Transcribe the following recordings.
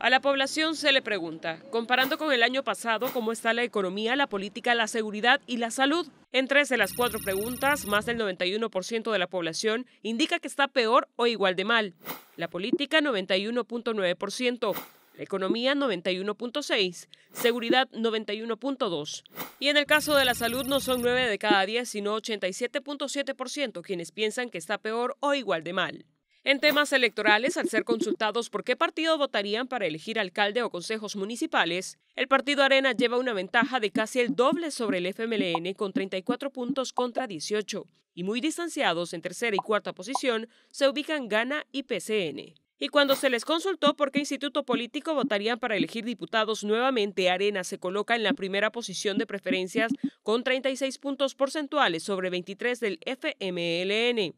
A la población se le pregunta, comparando con el año pasado, cómo está la economía, la política, la seguridad y la salud. En tres de las cuatro preguntas, más del 91% de la población indica que está peor o igual de mal. La política 91.9%, la economía 91.6, seguridad 91.2. Y en el caso de la salud no son 9 de cada 10, sino 87.7% quienes piensan que está peor o igual de mal. En temas electorales, al ser consultados por qué partido votarían para elegir alcalde o consejos municipales, el partido Arena lleva una ventaja de casi el doble sobre el FMLN con 34 puntos contra 18, y muy distanciados en tercera y cuarta posición se ubican Gana y PCN. Y cuando se les consultó por qué instituto político votarían para elegir diputados nuevamente, Arena se coloca en la primera posición de preferencias con 36 puntos porcentuales sobre 23 del FMLN.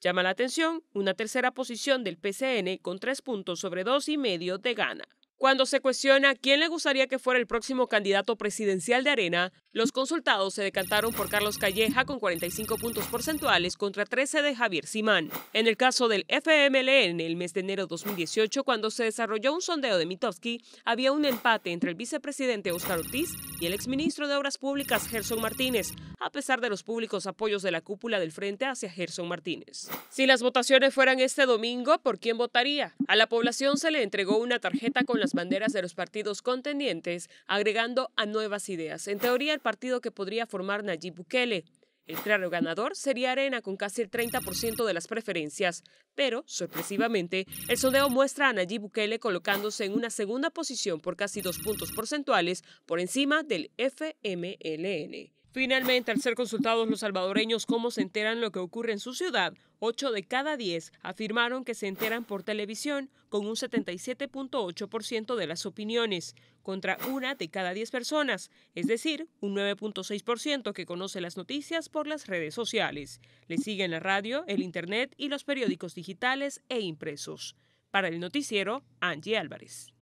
Llama la atención una tercera posición del PCN con tres puntos sobre dos y medio de gana. Cuando se cuestiona quién le gustaría que fuera el próximo candidato presidencial de Arena, los consultados se decantaron por Carlos Calleja con 45 puntos porcentuales contra 13 de Javier Simán. En el caso del FMLN, el mes de enero de 2018, cuando se desarrolló un sondeo de Mitofsky, había un empate entre el vicepresidente Óscar Ortiz y el exministro de Obras Públicas Gerson Martínez, a pesar de los públicos apoyos de la cúpula del frente hacia Gerson Martínez. Si las votaciones fueran este domingo, ¿por quién votaría? A la población se le entregó una tarjeta con la banderas de los partidos contendientes, agregando a nuevas ideas. En teoría, el partido que podría formar Nayib Bukele. El claro ganador sería Arena con casi el 30% de las preferencias, pero, sorpresivamente, el sondeo muestra a Nayib Bukele colocándose en una segunda posición por casi dos puntos porcentuales por encima del FMLN. Finalmente, al ser consultados los salvadoreños cómo se enteran lo que ocurre en su ciudad, 8 de cada 10 afirmaron que se enteran por televisión, con un 77.8% de las opiniones, contra una de cada 10 personas, es decir, un 9.6% que conoce las noticias por las redes sociales. Le siguen la radio, el Internet y los periódicos digitales e impresos. Para el noticiero, Angie Álvarez.